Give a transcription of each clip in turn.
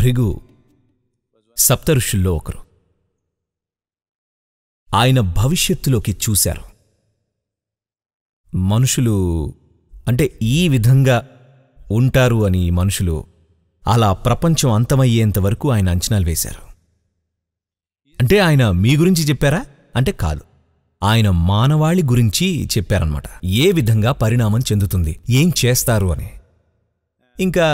భృగు సప్తఋషుల్లో ఒకరు ఆయన భవిష్యత్తులోకి చూశారు మనుషులు అంటే ఈ విధంగా ఉంటారు అని మనుషులు అలా ప్రపంచం అంతమయ్యేంత వరకు ఆయన అంచనాలు వేశారు అంటే ఆయన మీ గురించి చెప్పారా అంటే కాదు ఆయన మానవాళి గురించి చెప్పారనమాట ఏ విధంగా పరిణామం చెందుతుంది ఏం చేస్తారు అని ఇంకా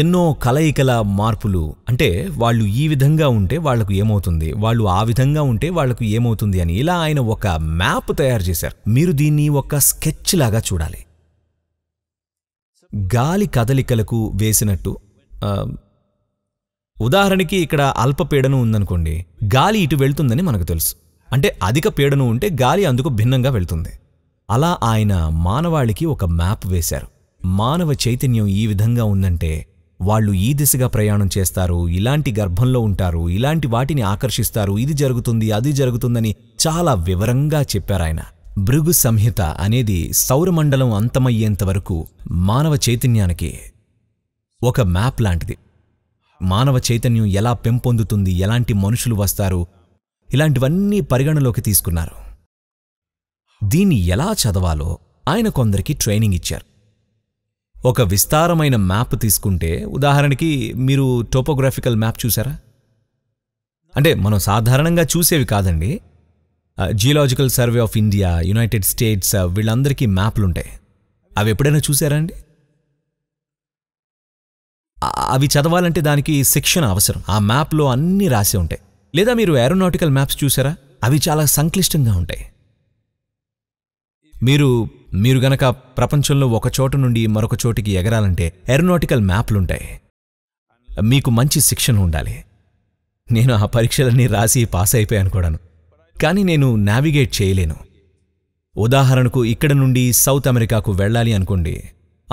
ఎన్నో కలయికల మార్పులు అంటే వాళ్ళు ఈ విధంగా ఉంటే వాళ్లకు ఏమవుతుంది వాళ్ళు ఆ విధంగా ఉంటే వాళ్లకు ఏమవుతుంది అని ఇలా ఆయన ఒక మ్యాప్ తయారు చేశారు మీరు దీన్ని ఒక స్కెచ్ లాగా చూడాలి గాలి కదలికలకు వేసినట్టు ఉదాహరణకి ఇక్కడ అల్ప పీడనం ఉందనుకోండి గాలి ఇటు వెళ్తుందని మనకు తెలుసు అంటే అధిక పీడనం ఉంటే గాలి అందుకు భిన్నంగా వెళ్తుంది అలా ఆయన మానవాళికి ఒక మ్యాప్ వేశారు మానవ చైతన్యం ఈ విధంగా ఉందంటే వాళ్ళు ఈ దిశగా ప్రయాణం చేస్తారు ఇలాంటి గర్భంలో ఉంటారు ఇలాంటి వాటిని ఆకర్షిస్తారు ఇది జరుగుతుంది అది జరుగుతుందని చాలా వివరంగా చెప్పారాయన భృగు సంహిత అనేది సౌరమండలం అంతమయ్యేంతవరకు మానవ చైతన్యానికి ఒక మ్యాప్ లాంటిది మానవ చైతన్యం ఎలా పెంపొందుతుంది ఎలాంటి మనుషులు వస్తారు ఇలాంటివన్నీ పరిగణలోకి తీసుకున్నారు దీన్ని ఎలా చదవాలో ఆయన కొందరికి ట్రైనింగ్ ఇచ్చారు ఒక విస్తారమైన మ్యాప్ తీసుకుంటే ఉదాహరణకి మీరు టోపోగ్రాఫికల్ మ్యాప్ చూసారా అంటే మనం సాధారణంగా చూసేవి కాదండి geological survey of India United States వీళ్ళందరికీ మ్యాప్లుంటాయి అవి ఎప్పుడైనా చూసారా అండి అవి చదవాలంటే దానికి శిక్షణ అవసరం ఆ మ్యాప్లో అన్నీ రాసి ఉంటాయి లేదా మీరు ఏరోనాటికల్ మ్యాప్స్ చూసారా అవి చాలా సంక్లిష్టంగా ఉంటాయి మీరు మీరు గనక ప్రపంచంలో ఒక చోటు నుండి మరొక చోటికి ఎగరాలంటే ఎరోనాటికల్ మ్యాప్లుంటాయి మీకు మంచి శిక్షణ ఉండాలి నేను ఆ పరీక్షలన్నీ రాసి పాస్ అయిపోయాను కూడాను కానీ నేను నావిగేట్ చేయలేను ఉదాహరణకు ఇక్కడ నుండి సౌత్ అమెరికాకు వెళ్ళాలి అనుకోండి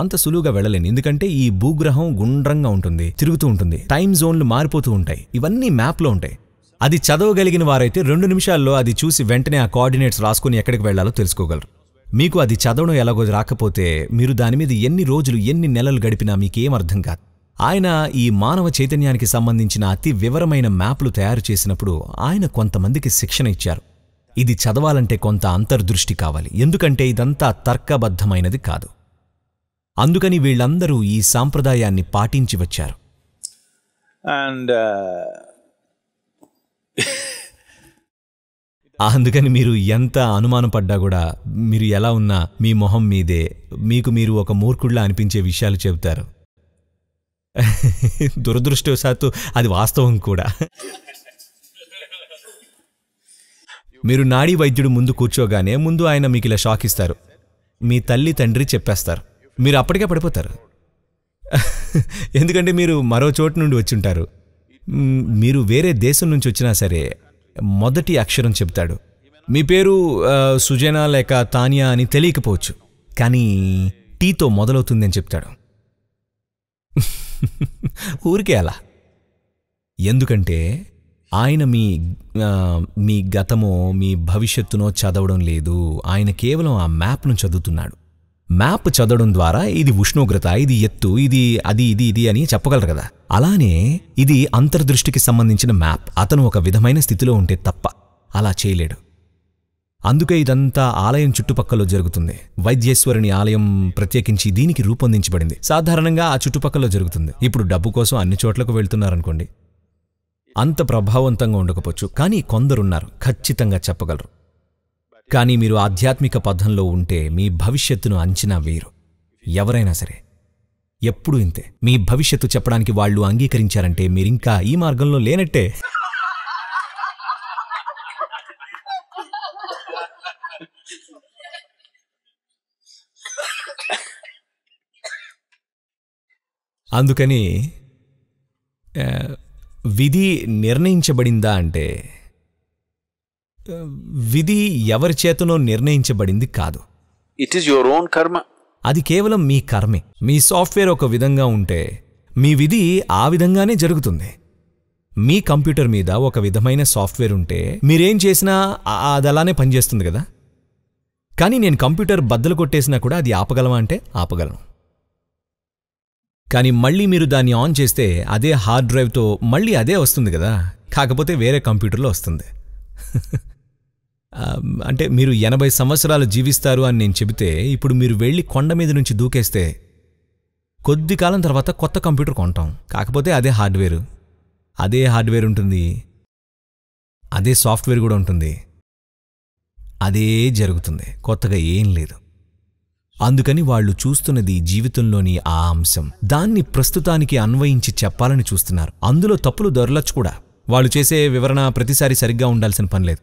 అంత సులువుగా వెళ్ళలేను ఎందుకంటే ఈ భూగ్రహం గుండ్రంగా ఉంటుంది తిరుగుతూ ఉంటుంది టైం జోన్లు మారిపోతూ ఉంటాయి ఇవన్నీ మ్యాప్లో ఉంటాయి అది చదవగలిగిన వారైతే రెండు నిమిషాల్లో అది చూసి వెంటనే ఆ కోఆర్డినేట్స్ రాసుకుని ఎక్కడికి వెళ్లాలో తెలుసుకోగలరు మీకు అది చదవడం ఎలాగో రాకపోతే మీరు దానిమీద ఎన్ని రోజులు ఎన్ని నెలలు గడిపినా మీకేమర్థం కాదు ఆయన ఈ మానవ చైతన్యానికి సంబంధించిన అతి వివరమైన మ్యాప్లు తయారు చేసినప్పుడు ఆయన కొంతమందికి శిక్షణ ఇచ్చారు ఇది చదవాలంటే కొంత అంతర్దృష్టి కావాలి ఎందుకంటే ఇదంతా తర్కబద్ధమైనది కాదు అందుకని వీళ్ళందరూ ఈ సాంప్రదాయాన్ని పాటించి వచ్చారు అండ్ అందుకని మీరు ఎంత అనుమానం పడ్డా కూడా మీరు ఎలా ఉన్నా మీ మొహం మీదే మీకు మీరు ఒక మూర్ఖుడిలా అనిపించే విషయాలు చెబుతారు దురదృష్టవశాత్తు అది వాస్తవం కూడా మీరు నాడీ వైద్యుడు ముందు కూర్చోగానే ముందు ఆయన మీకు ఇలా షాక్ ఇస్తారు మీ తల్లి తండ్రి చెప్పేస్తారు మీరు అప్పటికే పడిపోతారు ఎందుకంటే మీరు మరో చోటు నుండి వచ్చి ఉంటారు మీరు వేరే దేశం నుంచి వచ్చినా సరే మొదటి అక్షరం చెబుతాడు మీ పేరు సుజనా లేక తానియా అని తెలియకపోవచ్చు కానీ టీతో మొదలవుతుంది అని చెప్తాడు ఊరికే అలా ఎందుకంటే ఆయన మీ మీ గతమో మీ భవిష్యత్తునో చదవడం లేదు ఆయన కేవలం ఆ మ్యాప్ను చదువుతున్నాడు మ్యాప్ చదవడం ద్వారా ఇది ఉష్ణోగ్రత ఇది ఎత్తు ఇది అది ఇది ఇది అని చెప్పగలరు కదా అలానే ఇది అంతర్దృష్టికి సంబంధించిన మ్యాప్ అతను ఒక విధమైన స్థితిలో ఉంటే తప్ప అలా చేయలేడు అందుకే ఇదంతా ఆలయం చుట్టుపక్కల జరుగుతుంది వైద్యేశ్వరుని ఆలయం ప్రత్యేకించి దీనికి రూపొందించబడింది సాధారణంగా ఆ చుట్టుపక్కల జరుగుతుంది ఇప్పుడు డబ్బు కోసం అన్ని చోట్లకు వెళ్తున్నారనుకోండి అంత ప్రభావవంతంగా ఉండకపోవచ్చు కానీ కొందరున్నారు ఖచ్చితంగా చెప్పగలరు కానీ మీరు ఆధ్యాత్మిక పథంలో ఉంటే మీ భవిష్యత్తును అంచనా వేయరు ఎవరైనా సరే ఎప్పుడూ ఇంతే మీ భవిష్యత్తు చెప్పడానికి వాళ్ళు అంగీకరించారంటే మీరింకా ఈ మార్గంలో లేనట్టే అందుకని విధి నిర్ణయించబడిందా అంటే విధి ఎవరి చేతనో నిర్ణయించబడింది కాదు ఇట్ ఈస్ యువర్ ఓన్ కర్మ అది కేవలం మీ కర్మే మీ సాఫ్ట్వేర్ ఒక విధంగా ఉంటే మీ విధి ఆ విధంగానే జరుగుతుంది మీ కంప్యూటర్ మీద ఒక విధమైన సాఫ్ట్వేర్ ఉంటే మీరేం చేసినా అది అలానే పనిచేస్తుంది కదా కానీ నేను కంప్యూటర్ బద్దలు కొట్టేసినా కూడా అది ఆపగలమా అంటే ఆపగలను కానీ మళ్ళీ మీరు దాన్ని ఆన్ చేస్తే అదే హార్డ్ డ్రైవ్తో మళ్ళీ అదే వస్తుంది కదా కాకపోతే వేరే కంప్యూటర్లో వస్తుంది అంటే మీరు ఎనభై సంవత్సరాలు జీవిస్తారు అని నేను చెబితే ఇప్పుడు మీరు వెళ్ళి కొండ మీద నుంచి దూకేస్తే కొద్ది కాలం తర్వాత కొత్త కంప్యూటర్ కొంటాం కాకపోతే అదే హార్డ్వేర్ అదే హార్డ్వేర్ ఉంటుంది అదే సాఫ్ట్వేర్ కూడా ఉంటుంది అదే జరుగుతుంది కొత్తగా ఏం లేదు అందుకని వాళ్ళు చూస్తున్నది జీవితంలోని ఆ అంశం దాన్ని ప్రస్తుతానికి అన్వయించి చెప్పాలని చూస్తున్నారు అందులో తప్పులు దొరలొచ్చు కూడా వాళ్ళు చేసే వివరణ ప్రతిసారి సరిగ్గా ఉండాల్సిన పనిలేదు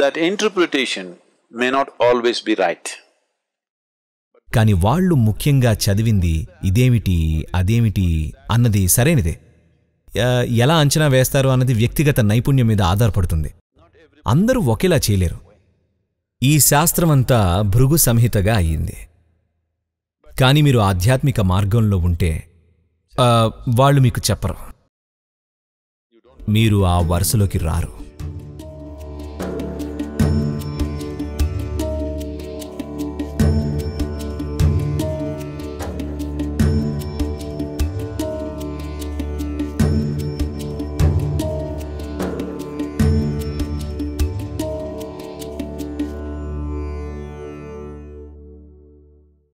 that interpretation may not always be right. కానీ వాళ్ళు ముఖ్యంగా చదివింది ఇదేమిటి అదేమిటి అన్నది సరైనదే ఎలా అంచనా వేస్తారు అన్నది వ్యక్తిగత నైపుణ్యం మీద ఆధారపడుతుంది అందరూ ఒకేలా చేయలేరు ఈ శాస్త్రమంతా భృగు సంహితగా అయ్యింది కానీ మీరు ఆధ్యాత్మిక మార్గంలో ఉంటే వాళ్ళు మీకు చెప్పరు మీరు ఆ వరుసలోకి రారు